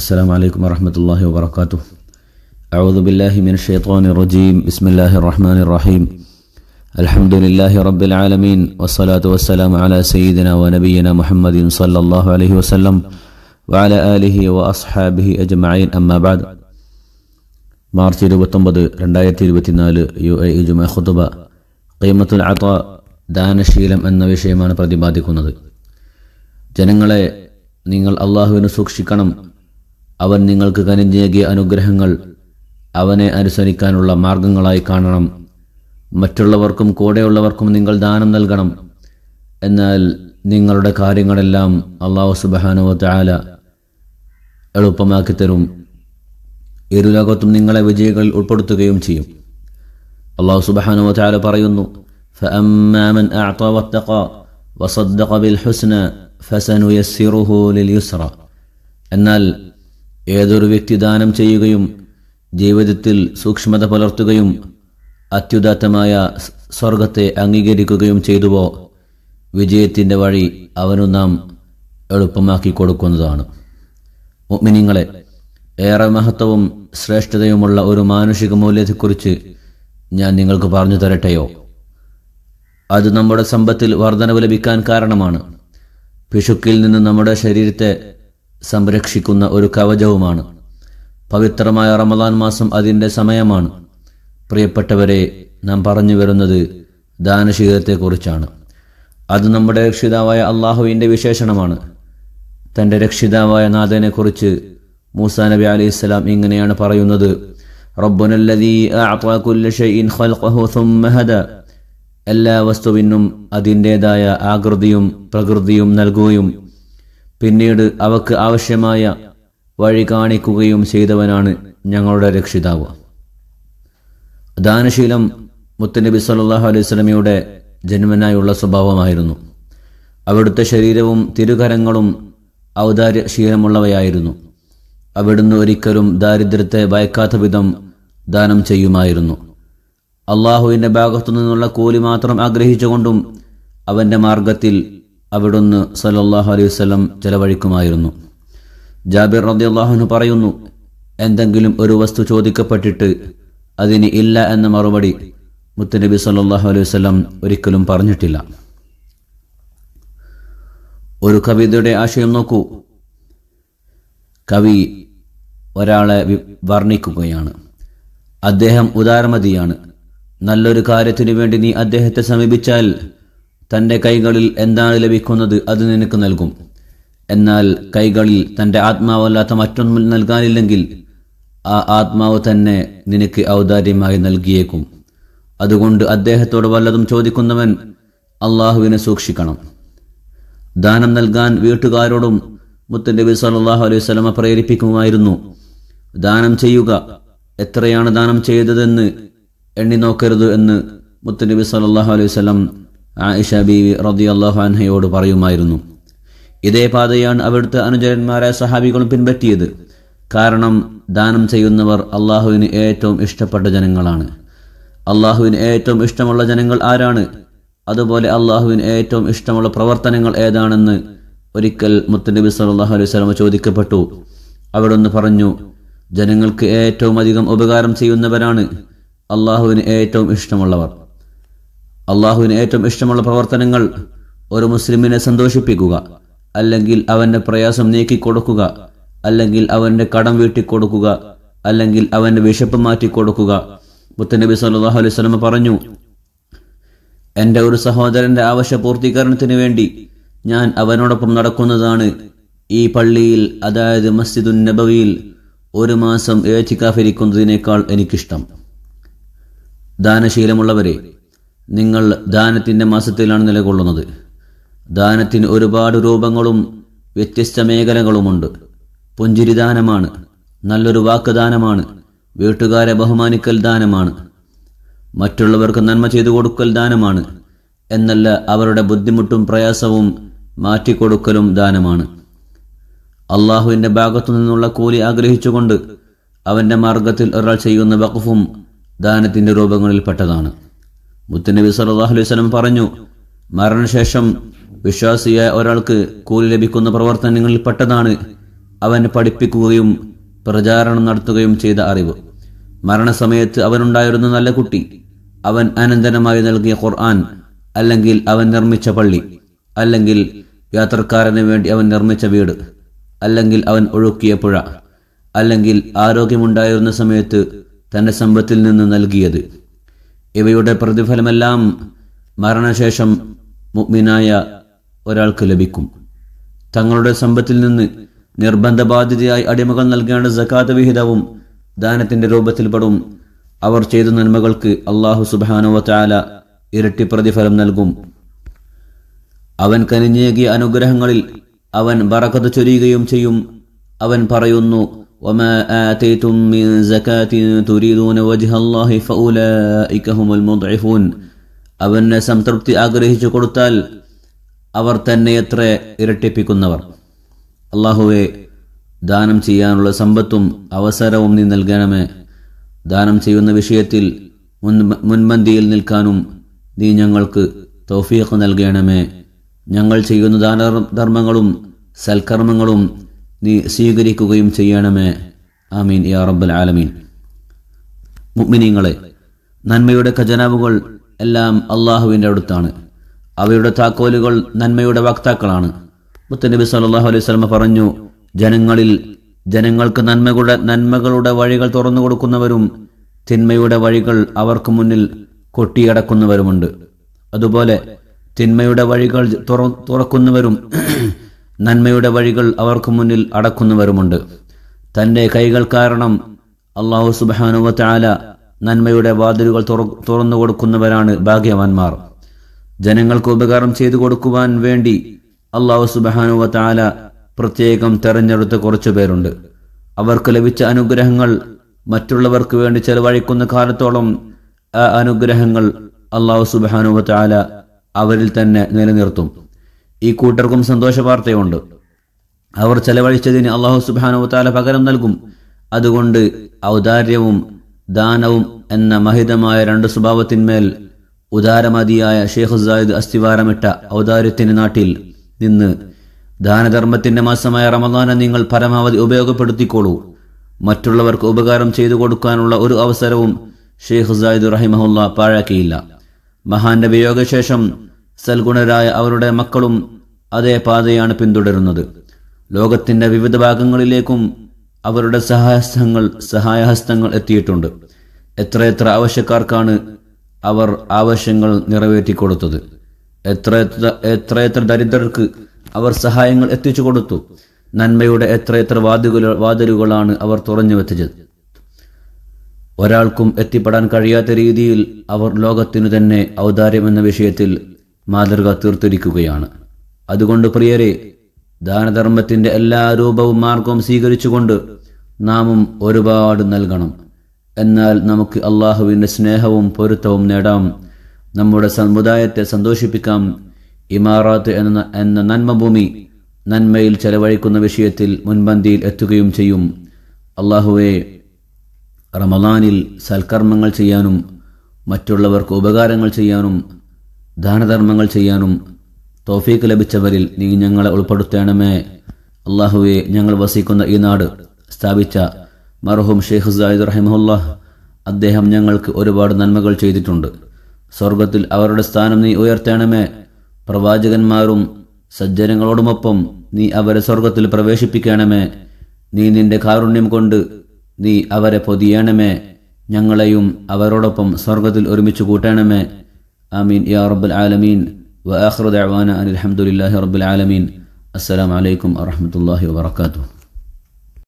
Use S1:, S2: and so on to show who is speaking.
S1: السلام عليكم ورحمة الله وبركاته أعوذ بالله من الشيطان الرجيم بسم الله الرحمن الرحيم الحمد لله رب العالمين والصلاة والسلام على سيدنا ونبينا محمد صلى الله عليه وسلم وعلى آله وأصحابه أجمعين أما بعد مارتي March ഇരുപത്തൊമ്പത് രണ്ടായിരത്തി ഇരുപത്തിനാല് യു എ ഇ ജുമ ഖുതുബ കൈമത്തുൽ അത്ത ദാനശീലം എന്ന വിഷയമാണ് പ്രതിപാദിക്കുന്നത് ജനങ്ങളെ നിങ്ങൾ അള്ളാഹുവിന് സൂക്ഷിക്കണം അവൻ നിങ്ങൾക്ക് കനിഞ്ഞു നൽകിയ അനുഗ്രഹങ്ങൾ അവനെ അനുസരിക്കാനുള്ള മാർഗങ്ങളായി കാണണം മറ്റുള്ളവർക്കും കൂടെയുള്ളവർക്കും നിങ്ങൾ ദാനം നൽകണം എന്നാൽ നിങ്ങളുടെ കാര്യങ്ങളെല്ലാം അള്ളാഹു സുബാനുവ താല എളുപ്പമാക്കി തരും ഇരുലോകത്തും നിങ്ങളെ വിജയികൾ ഉൾപ്പെടുത്തുകയും ചെയ്യും അള്ളാഹു സുബാനുവ താല പറയുന്നു എന്നാൽ ഏതൊരു വ്യക്തി ദാനം ചെയ്യുകയും ജീവിതത്തിൽ സൂക്ഷ്മത പുലർത്തുകയും അത്യുദാത്തമായ സ്വർഗത്തെ അംഗീകരിക്കുകയും ചെയ്തുവോ വിജയത്തിൻ്റെ വഴി അവനു നാം എളുപ്പമാക്കി കൊടുക്കുന്നതാണ് മിനിങ്ങളെ ഏറെ മഹത്വവും ശ്രേഷ്ഠതയുമുള്ള ഒരു മാനുഷിക മൂല്യത്തെക്കുറിച്ച് ഞാൻ നിങ്ങൾക്ക് പറഞ്ഞു തരട്ടെയോ അത് നമ്മുടെ സമ്പത്തിൽ വർധനവ് ലഭിക്കാൻ കാരണമാണ് പിശുക്കിൽ നിന്ന് നമ്മുടെ ശരീരത്തെ സംരക്ഷിക്കുന്ന ഒരു കവചവുമാണ് പവിത്രമായ റമദാൻ മാസം അതിൻ്റെ സമയമാണ് പ്രിയപ്പെട്ടവരെ നാം പറഞ്ഞു വരുന്നത് ദാനശീലത്തെക്കുറിച്ചാണ് അത് നമ്മുടെ രക്ഷിതാവായ അള്ളാഹുവിൻ്റെ വിശേഷണമാണ് തൻ്റെ രക്ഷിതാവായ നാഥനെക്കുറിച്ച് മൂസാ നബി അലി ഇസ്ലാം ഇങ്ങനെയാണ് പറയുന്നത് എല്ലാ വസ്തുവിനും അതിൻ്റേതായ ആകൃതിയും പ്രകൃതിയും നൽകുകയും പിന്നീട് അവക്ക് ആവശ്യമായ വഴി കാണിക്കുകയും ചെയ്തവനാണ് ഞങ്ങളുടെ രക്ഷിതാവ് ദാനശീലം മുത്തനബി സല്ലാഹു അലൈഹി സ്വലമിയുടെ ജന്മനായുള്ള സ്വഭാവമായിരുന്നു അവിടുത്തെ ശരീരവും തിരുകരങ്ങളും ഔദാര്യശീലമുള്ളവയായിരുന്നു അവിടുന്ന് ഒരിക്കലും ദാരിദ്ര്യത്തെ ഭയക്കാത്ത വിധം ദാനം ചെയ്യുമായിരുന്നു അള്ളാഹുവിന്റെ ഭാഗത്തു നിന്നുള്ള കൂലി മാത്രം ആഗ്രഹിച്ചുകൊണ്ടും അവന്റെ മാർഗത്തിൽ അവിടുന്ന് സല്ലാഹു അലൈഹി വസ്ലം ചെലവഴിക്കുമായിരുന്നു ജാബിർ റബി അള്ളാഹുനു പറയുന്നു എന്തെങ്കിലും ഒരു വസ്തു ചോദിക്കപ്പെട്ടിട്ട് അതിന് ഇല്ല എന്ന മറുപടി മുത്തനബി സല്ലാഹു അലൈഹി വസ്ലം ഒരിക്കലും പറഞ്ഞിട്ടില്ല ഒരു കവിതയുടെ ആശയം നോക്കൂ കവി ഒരാളെ വർണ്ണിക്കുകയാണ് അദ്ദേഹം ഉദാരമതിയാണ് നല്ലൊരു കാര്യത്തിനു വേണ്ടി നീ അദ്ദേഹത്തെ സമീപിച്ചാൽ തൻ്റെ കൈകളിൽ എന്താണ് ലഭിക്കുന്നത് അത് നിനക്ക് നൽകും എന്നാൽ കൈകളിൽ തൻ്റെ ആത്മാവല്ലാത്ത മറ്റൊന്നും നൽകാനില്ലെങ്കിൽ ആ ആത്മാവ് തന്നെ നിനക്ക് ഔദാര്യമായി നൽകിയേക്കും അതുകൊണ്ട് അദ്ദേഹത്തോട് വല്ലതും ചോദിക്കുന്നവൻ അള്ളാഹുവിനെ സൂക്ഷിക്കണം ദാനം നൽകാൻ വീട്ടുകാരോടും മുത്തനബി സല്ലാഹു അലൈഹി സ്വലമ പ്രേരിപ്പിക്കുമായിരുന്നു ദാനം ചെയ്യുക എത്രയാണ് ദാനം ചെയ്തതെന്ന് എണ്ണി നോക്കരുത് എന്ന് മുത്തനബി സല്ലാഹു അലൈഹി സ്വലം ആയിഷ ബീവി റദിയല്ലാഹു അൻഹയോട് പറയുമായിരുന്നു ഇതേ പാതയാണ് അവിടുത്തെ അനുചരന്മാരായ സഹാബികളും പിൻപറ്റിയത് കാരണം ദാനം ചെയ്യുന്നവർ അള്ളാഹുവിന് ഏറ്റവും ഇഷ്ടപ്പെട്ട ജനങ്ങളാണ് അള്ളാഹുവിന് ഏറ്റവും ഇഷ്ടമുള്ള ജനങ്ങൾ ആരാണ് അതുപോലെ അള്ളാഹുവിന് ഏറ്റവും ഇഷ്ടമുള്ള പ്രവർത്തനങ്ങൾ ഏതാണെന്ന് ഒരിക്കൽ മുത്തനബി സല്ലാഹു അലൈഹി സ്വലമ ചോദിക്കപ്പെട്ടു അവിടെ ഒന്ന് പറഞ്ഞു ജനങ്ങൾക്ക് ഏറ്റവും അധികം ഉപകാരം ചെയ്യുന്നവരാണ് അള്ളാഹുവിന് ഏറ്റവും ഇഷ്ടമുള്ളവർ അള്ളാഹുവിന് ഏറ്റവും ഇഷ്ടമുള്ള പ്രവർത്തനങ്ങൾ ഒരു മുസ്ലിമിനെ സന്തോഷിപ്പിക്കുക അല്ലെങ്കിൽ അവന്റെ പ്രയാസം നീക്കിക്കൊടുക്കുക അല്ലെങ്കിൽ അവന്റെ കടം വീട്ടിക്കൊടുക്കുക അല്ലെങ്കിൽ അവന്റെ വിശപ്പ് മാറ്റിക്കൊടുക്കുക മുത്തനബി സല്ലാഹു അലൈഹി സ്വലമ പറഞ്ഞു എൻ്റെ ഒരു സഹോദരന്റെ ആവശ്യ പൂർത്തീകരണത്തിന് വേണ്ടി ഞാൻ അവനോടൊപ്പം നടക്കുന്നതാണ് ഈ പള്ളിയിൽ അതായത് മസ്ജിദുൻ നബവിയിൽ ഒരു മാസം ഏച്ചിക്കാഫിരിക്കുന്നതിനേക്കാൾ എനിക്കിഷ്ടം ദാനശീലമുള്ളവരെ നിങ്ങൾ ദാനത്തിൻ്റെ മാസത്തിലാണ് നിലകൊള്ളുന്നത് ദാനത്തിന് ഒരുപാട് രൂപങ്ങളും വ്യത്യസ്ത മേഖലകളുമുണ്ട് പുഞ്ചിരി ദാനമാണ് നല്ലൊരു വാക്കുദാനമാണ് വീട്ടുകാരെ ബഹുമാനിക്കൽ ദാനമാണ് മറ്റുള്ളവർക്ക് നന്മ ചെയ്തു കൊടുക്കൽ ദാനമാണ് എന്നല്ല അവരുടെ ബുദ്ധിമുട്ടും പ്രയാസവും മാറ്റിക്കൊടുക്കലും ദാനമാണ് അള്ളാഹുവിൻ്റെ ഭാഗത്തു നിന്നുള്ള കൂലി ആഗ്രഹിച്ചുകൊണ്ട് അവൻ്റെ മാർഗത്തിൽ ഒരാൾ ചെയ്യുന്ന വഖഫും ദാനത്തിൻ്റെ രൂപങ്ങളിൽപ്പെട്ടതാണ് മുത്തനബി സല്ലാഹു അലൈഹി സ്വലം പറഞ്ഞു മരണശേഷം വിശ്വാസിയായ ഒരാൾക്ക് കൂലി ലഭിക്കുന്ന പ്രവർത്തനങ്ങളിൽ പെട്ടതാണ് അവൻ പഠിപ്പിക്കുകയും പ്രചാരണം നടത്തുകയും ചെയ്ത അറിവ് മരണസമയത്ത് അവനുണ്ടായിരുന്ന നല്ല കുട്ടി അവൻ അനന്തരമായി നൽകിയ ഖുർആൻ അല്ലെങ്കിൽ അവൻ നിർമ്മിച്ച പള്ളി അല്ലെങ്കിൽ യാത്രക്കാരന് വേണ്ടി അവൻ നിർമ്മിച്ച വീട് അല്ലെങ്കിൽ അവൻ ഒഴുക്കിയ പുഴ അല്ലെങ്കിൽ ആരോഗ്യമുണ്ടായിരുന്ന സമയത്ത് തന്റെ സമ്പത്തിൽ നിന്ന് നൽകിയത് ഇവയുടെ പ്രതിഫലമെല്ലാം മരണശേഷം മുഗ്മിനായ ഒരാൾക്ക് ലഭിക്കും തങ്ങളുടെ സമ്പത്തിൽ നിന്ന് ബാധ്യതയായി അടിമകൾ നൽകേണ്ട സക്കാത്ത വിഹിതവും ദാനത്തിന്റെ രൂപത്തിൽ പെടും അവർ ചെയ്ത നന്മകൾക്ക് അള്ളാഹു സുബാനുവ ചാല ഇരട്ടി പ്രതിഫലം നൽകും അവൻ കനിഞ്ഞേകിയ അനുഗ്രഹങ്ങളിൽ അവൻ ബറക്കത്ത് ചൊരിയുകയും ചെയ്യും അവൻ പറയുന്നു وما آتيتم من زكاة تريدون وجه الله فأولئك هم المضعفون അവന് സംതൃപ്തി ആഗ്രഹിച്ചു കൊടുത്താൽ അവർ തന്നെ എത്ര ഇരട്ടിപ്പിക്കുന്നവർ അള്ളാഹുവെ ദാനം ചെയ്യാനുള്ള സമ്പത്തും അവസരവും നീ നൽകണമേ ദാനം ചെയ്യുന്ന വിഷയത്തിൽ മുൻ മുൻപന്തിയിൽ നിൽക്കാനും നീ ഞങ്ങൾക്ക് തൗഫീഖ് നൽകണമേ ഞങ്ങൾ ചെയ്യുന്ന ദാനധർമ്മങ്ങളും സൽക്കർമ്മങ്ങളും നീ സ്വീകരിക്കുകയും ചെയ്യണമേ ആമീൻ യാ റബ്ബൽ ആലമീൻ മുഗ്മിനീങ്ങളെ നന്മയുടെ ഖജനാവുകൾ എല്ലാം അള്ളാഹുവിൻ്റെ അടുത്താണ് അവയുടെ താക്കോലുകൾ നന്മയുടെ വക്താക്കളാണ് മുത്തനബി സല്ലാഹു അലൈഹി സ്വലമ പറഞ്ഞു ജനങ്ങളിൽ ജനങ്ങൾക്ക് നന്മകളുടെ നന്മകളുടെ വഴികൾ തുറന്നു കൊടുക്കുന്നവരും തിന്മയുടെ വഴികൾ അവർക്ക് മുന്നിൽ കൊട്ടിയടക്കുന്നവരുമുണ്ട് അതുപോലെ തിന്മയുടെ വഴികൾ തുറക്കുന്നവരും നന്മയുടെ വഴികൾ അവർക്ക് മുന്നിൽ അടക്കുന്നവരുമുണ്ട് തൻ്റെ കൈകൾ കാരണം അള്ളാഹു സുബാനുവത്താല നന്മയുടെ വാതിലുകൾ തുറന്നു കൊടുക്കുന്നവരാണ് ഭാഗ്യവാന്മാർ ജനങ്ങൾക്ക് ഉപകാരം ചെയ്തു കൊടുക്കുവാൻ വേണ്ടി അള്ളാഹു സുബാനുവത്താല പ്രത്യേകം തെരഞ്ഞെടുത്ത കുറച്ചു പേരുണ്ട് അവർക്ക് ലഭിച്ച അനുഗ്രഹങ്ങൾ മറ്റുള്ളവർക്ക് വേണ്ടി ചെലവഴിക്കുന്ന കാലത്തോളം ആ അനുഗ്രഹങ്ങൾ അള്ളാഹു സുബാനുവത്താല അവരിൽ തന്നെ നിലനിർത്തും ഈ കൂട്ടർക്കും സന്തോഷ വാർത്തയുണ്ട് അവർ ചെലവഴിച്ചതിന് അള്ളാഹു സുബാനുവത്താല പകരം നൽകും അതുകൊണ്ട് ഔദാര്യവും ദാനവും എന്ന മഹിതമായ രണ്ട് സ്വഭാവത്തിന്മേൽ ഉദാരമതിയായ ഷെയ്ഖ് സായിദ് അസ്ഥിവാരമിട്ട ഔദാര്യത്തിന്റെ നാട്ടിൽ നിന്ന് ദാനധർമ്മത്തിന്റെ മാസമായ റമദാനെ നിങ്ങൾ പരമാവധി ഉപയോഗപ്പെടുത്തിക്കോളൂ മറ്റുള്ളവർക്ക് ഉപകാരം ചെയ്തു കൊടുക്കാനുള്ള ഒരു അവസരവും ഷെയ്ഖ് സായിദ് റഹിമഹുല്ല പാഴാക്കിയില്ല മഹാന്റെ വിയോഗശേഷം സൽഗുണരായ അവരുടെ മക്കളും അതേ പാതയാണ് പിന്തുടരുന്നത് ലോകത്തിന്റെ വിവിധ ഭാഗങ്ങളിലേക്കും അവരുടെ സഹായഹസ്തങ്ങൾ സഹായഹസ്തങ്ങൾ എത്തിയിട്ടുണ്ട് എത്രയെത്ര ആവശ്യക്കാർക്കാണ് അവർ ആവശ്യങ്ങൾ കൊടുത്തത് എത്ര എത്രയെത്ര ദരിദ്രർക്ക് അവർ സഹായങ്ങൾ എത്തിച്ചു കൊടുത്തു നന്മയുടെ എത്രയെത്ര വാതിലുകൾ വാതിലുകളാണ് അവർ തുറഞ്ഞു വെച്ചത് ഒരാൾക്കും എത്തിപ്പെടാൻ കഴിയാത്ത രീതിയിൽ അവർ ലോകത്തിനു തന്നെ ഔദാര്യം എന്ന വിഷയത്തിൽ മാതൃക തീർത്തിരിക്കുകയാണ് അതുകൊണ്ട് പ്രിയരെ ദാനധർമ്മത്തിന്റെ എല്ലാ രൂപവും മാർഗവും സ്വീകരിച്ചുകൊണ്ട് നാമും ഒരുപാട് നൽകണം എന്നാൽ നമുക്ക് അള്ളാഹുവിൻ്റെ സ്നേഹവും പൊരുത്തവും നേടാം നമ്മുടെ സമുദായത്തെ സന്തോഷിപ്പിക്കാം ഇമാറാത്ത് എന്ന എന്ന നന്മഭൂമി നന്മയിൽ ചെലവഴിക്കുന്ന വിഷയത്തിൽ മുൻപന്തിയിൽ എത്തുകയും ചെയ്യും അള്ളാഹുവെ റമദാനിൽ സൽക്കർമ്മങ്ങൾ ചെയ്യാനും മറ്റുള്ളവർക്ക് ഉപകാരങ്ങൾ ചെയ്യാനും ദാനധർമ്മങ്ങൾ ചെയ്യാനും തോഫീക്ക് ലഭിച്ചവരിൽ നീ ഞങ്ങളെ ഉൾപ്പെടുത്തേണമേ അള്ളാഹുവെ ഞങ്ങൾ വസിക്കുന്ന ഈ നാട് സ്ഥാപിച്ച മർഹൂം ഷെയ്ഖ് സായിദ് റഹിമുല്ലാഹ് അദ്ദേഹം ഞങ്ങൾക്ക് ഒരുപാട് നന്മകൾ ചെയ്തിട്ടുണ്ട് സ്വർഗത്തിൽ അവരുടെ സ്ഥാനം നീ ഉയർത്തേണമേ പ്രവാചകന്മാരും സജ്ജനങ്ങളോടുമൊപ്പം നീ അവരെ സ്വർഗത്തിൽ പ്രവേശിപ്പിക്കണമേ നീ നിന്റെ കാരുണ്യം കൊണ്ട് നീ അവരെ പൊതിയണമേ ഞങ്ങളെയും അവരോടൊപ്പം സ്വർഗത്തിൽ ഒരുമിച്ച് കൂട്ടണമേ آمين يا رب العالمين وآخر دعوانا أن الحمد لله رب العالمين السلام عليكم ورحمة الله وبركاته